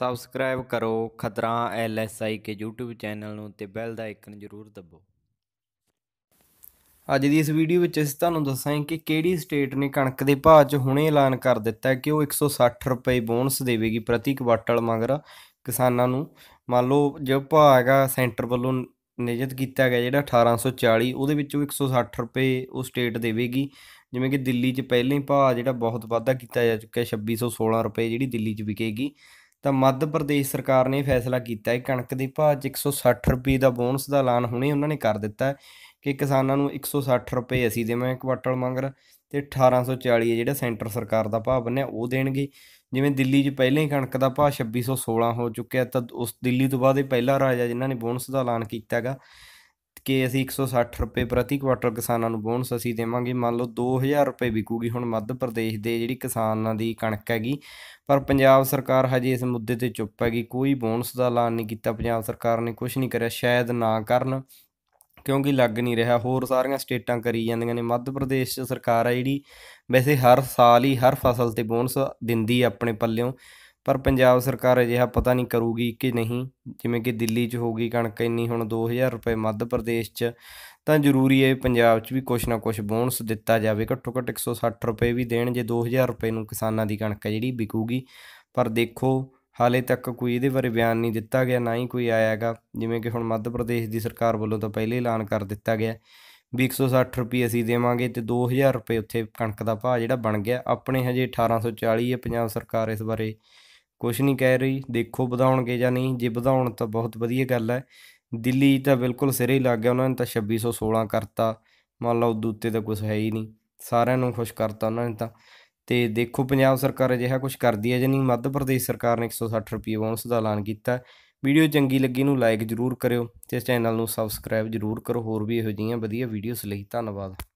subscribe ਕਰੋ ਖਤਰਾ ਐਲਐਸਆਈ ਕੇ YouTube channel ਨੂੰ ਤੇ ਬੈਲ ਦਾ ਆਈਕਨ ਜ਼ਰੂਰ ਦਬੋ ਅੱਜ ਦੀ ਇਸ ਵੀਡੀਓ ਵਿੱਚ ਅਸੀਂ ਤੁਹਾਨੂੰ ਦੱਸਾਂਗੇ ਕਿ ਕਿਹੜੀ ਸਟੇਟ ਨੇ ਕਣਕ ਦੇ ਭਾਅ 'ਚ ਹੁਣੇ ਐਲਾਨ ਕਰ ਦਿੱਤਾ ਕਿ ਉਹ 160 ਰੁਪਏ ਬੋਨਸ ਦੇਵੇਗੀ ਪ੍ਰਤੀ ਕੁਆਟਲ ਮੰਗਰ ਕਿਸਾਨਾਂ ਨੂੰ ਮੰਨ ਲਓ ਜੋ ਭਾਅ ਹੈਗਾ ਸੈਂਟਰ ਵੱਲੋਂ ਨਿਯਤ ਕੀਤਾ ਗਿਆ ਜਿਹੜਾ 1840 ਉਹਦੇ ਵਿੱਚੋਂ 160 ਰੁਪਏ ਉਹ ਸਟੇਟ ਦੇਵੇਗੀ ਜਿਵੇਂ ਕਿ ਦਿੱਲੀ 'ਚ ਪਹਿਲੇ ਹੀ ਭਾਅ ਜਿਹੜਾ ਬਹੁਤ ਵਾਧਾ ਕੀਤਾ ਜਾ ਚੁੱਕਿਆ 2616 ਰੁਪਏ ਜਿਹੜੀ ਦਿੱਲੀ 'ਚ ਵਿਕੇਗੀ ਤਾਂ ਮੱਧ ਪ੍ਰਦੇਸ਼ ਸਰਕਾਰ ਨੇ ਫੈਸਲਾ ਕੀਤਾ ਹੈ ਕਣਕ ਦੀ ਭਾਅ 'ਚ 160 ਰੁਪਏ ਦਾ ਬੋਨਸ ਦਾ ਐਲਾਨ ਹੁਣੇ ਉਹਨਾਂ ਨੇ ਕਰ ਦਿੱਤਾ ਹੈ ਕਿ ਕਿਸਾਨਾਂ ਨੂੰ 160 ਰੁਪਏ ਅਸੀਂ ਦੇਵਾਂਗੇ ਕੁਆਟਲ ਮੰਗਰ ਤੇ 1840 ਜਿਹੜਾ ਸੈਂਟਰ ਸਰਕਾਰ ਦਾ ਭਾਅ ਬੰਨਿਆ ਉਹ ਦੇਣਗੇ ਜਿਵੇਂ ਦਿੱਲੀ 'ਚ ਪਹਿਲਾਂ ਹੀ ਕਣਕ ਦਾ ਭਾਅ 2616 ਹੋ ਚੁੱਕਿਆ ਤਾਂ ਉਸ ਦਿੱਲੀ ਤੋਂ ਬਾਅਦ ਇਹ ਪਹਿਲਾ ਰਾਜ ਹੈ ਜਿਨ੍ਹਾਂ ਨੇ ਬੋਨਸ ਦਾ ਐਲਾਨ ਕੀਤਾ ਹੈਗਾ ਕਿ ਅਸੀਂ 160 ਰੁਪਏ ਪ੍ਰਤੀ ਕੁਆਟਰ ਕਿਸਾਨਾਂ ਨੂੰ ਬੋਨਸ ਅਸੀਂ ਦੇਵਾਂਗੇ ਮੰਨ ਲਓ 2000 ਰੁਪਏ ਵਿਕੂਗੀ ਹੁਣ ਮੱਧ ਪ੍ਰਦੇਸ਼ ਦੇ ਜਿਹੜੀ ਕਿਸਾਨਾਂ ਦੀ ਕਣਕ ਹੈਗੀ ਪਰ ਪੰਜਾਬ ਸਰਕਾਰ ਹਜੇ ਇਸ ਮੁੱਦੇ ਤੇ ਚੁੱਪ ਹੈਗੀ ਕੋਈ ਬੋਨਸ ਦਾ ਐਲਾਨ ਨਹੀਂ ਕੀਤਾ ਪੰਜਾਬ ਸਰਕਾਰ ਨੇ ਕੁਝ ਨਹੀਂ ਕਰਿਆ ਸ਼ਾਇਦ ਨਾ ਕਰਨ ਕਿਉਂਕਿ ਲੱਗ ਨਹੀਂ ਰਿਹਾ ਹੋਰ ਸਾਰੀਆਂ ਸਟੇਟਾਂ ਕਰੀ ਜਾਂਦੀਆਂ ਨੇ ਮੱਧ ਪ੍ਰਦੇਸ਼ 'ਚ ਸਰਕਾਰ ਆ ਜਿਹੜੀ ਵੈਸੇ ਹਰ ਸਾਲ ਹੀ ਹਰ ਫਸਲ ਤੇ ਬੋਨਸ ਦਿੰਦੀ ਆਪਣੇ ਪੱਲਿਓਂ ਪਰ ਪੰਜਾਬ ਸਰਕਾਰ ਅਜਿਹਾ ਪਤਾ ਨਹੀਂ ਕਰੂਗੀ ਕਿ ਨਹੀਂ ਜਿਵੇਂ ਕਿ ਦਿੱਲੀ 'ਚ ਹੋ ਗਈ ਕਣਕ ਇੰਨੀ ਹੁਣ 2000 ਰੁਪਏ ਮੱਧ ਪ੍ਰਦੇਸ਼ 'ਚ ਤਾਂ ਜ਼ਰੂਰੀ ਹੈ ਪੰਜਾਬ 'ਚ ਵੀ ਕੁਛ ਨਾ ਕੁਛ ਬੋਨਸ ਦਿੱਤਾ ਜਾਵੇ ਘੱਟੋ ਘੱਟ 160 ਰੁਪਏ ਵੀ ਦੇਣ ਜੇ 2000 ਰੁਪਏ ਨੂੰ ਕਿਸਾਨਾਂ ਦੀ ਕਣਕ ਹੈ ਜਿਹੜੀ ਵਿਕੂਗੀ ਪਰ ਦੇਖੋ ਹਾਲੇ ਤੱਕ ਕੋਈ ਇਹਦੇ ਬਾਰੇ ਬਿਆਨ ਨਹੀਂ ਦਿੱਤਾ ਗਿਆ ਨਾ ਹੀ ਕੋਈ ਆਇਆਗਾ ਜਿਵੇਂ ਕਿ ਹੁਣ ਮੱਧ ਪ੍ਰਦੇਸ਼ ਦੀ ਸਰਕਾਰ ਵੱਲੋਂ ਤਾਂ ਪਹਿਲੇ ਐਲਾਨ ਕਰ ਦਿੱਤਾ ਗਿਆ ਵੀ 160 ਰੁਪਏ ਅਸੀਂ ਦੇਵਾਂਗੇ ਤੇ 2000 ਰੁਪਏ ਉੱਥੇ ਕਣਕ ਦਾ ਭਾਅ ਜਿਹੜਾ ਬਣ ਗਿਆ ਆਪਣੇ ਹਜੇ 1840 ਹੈ ਪੰਜਾਬ ਸਰਕਾਰ ਇਸ ਬਾਰੇ ਕੁਝ ਨਹੀਂ ਕਹਿ ਰਹੀ ਦੇਖੋ ਵਧਾਉਣਗੇ ਜਾਂ ਨਹੀਂ ਜੇ ਵਧਾਉਣ ਤਾਂ ਬਹੁਤ ਵਧੀਆ ਗੱਲ ਹੈ ਦਿੱਲੀ ਤਾਂ ਬਿਲਕੁਲ ਸਿਰੇ ਹੀ ਲੱਗ ਗਿਆ ਉਹਨਾਂ ਨੇ ਤਾਂ 2616 ਕਰਤਾ ਮੰਨ ਲਓ ਉਦੋਂ ਤਾਂ ਕੁਝ ਹੈ ਹੀ ਨਹੀਂ ਸਾਰਿਆਂ ਨੂੰ ਖੁਸ਼ ਕਰਤਾ ਉਹਨਾਂ ਨੇ ਤਾਂ ਤੇ ਦੇਖੋ ਪੰਜਾਬ ਸਰਕਾਰ ਅਜਿਹਾ ਕੁਝ ਕਰਦੀ ਹੈ ਜਾਂ ਨਹੀਂ ਮੱਧ ਪ੍ਰਦੇਸ਼ ਸਰਕਾਰ ਨੇ 160 ਰੁਪਏ ਬੋਨਸ ਦਾ ਐਲਾਨ ਕੀਤਾ ਵੀਡੀਓ ਚੰਗੀ ਲੱਗੀ ਨੂੰ ਲਾਈਕ ਜ਼ਰੂਰ ਕਰਿਓ ਤੇ ਚੈਨਲ ਨੂੰ ਸਬਸਕ੍ਰਾਈਬ ਜ਼ਰੂਰ ਕਰੋ ਹੋਰ ਵੀ ਇਹੋ ਜਿਹੀਆਂ ਵਧੀਆ ਵੀਡੀਓਜ਼ ਲਈ ਧੰਨਵਾਦ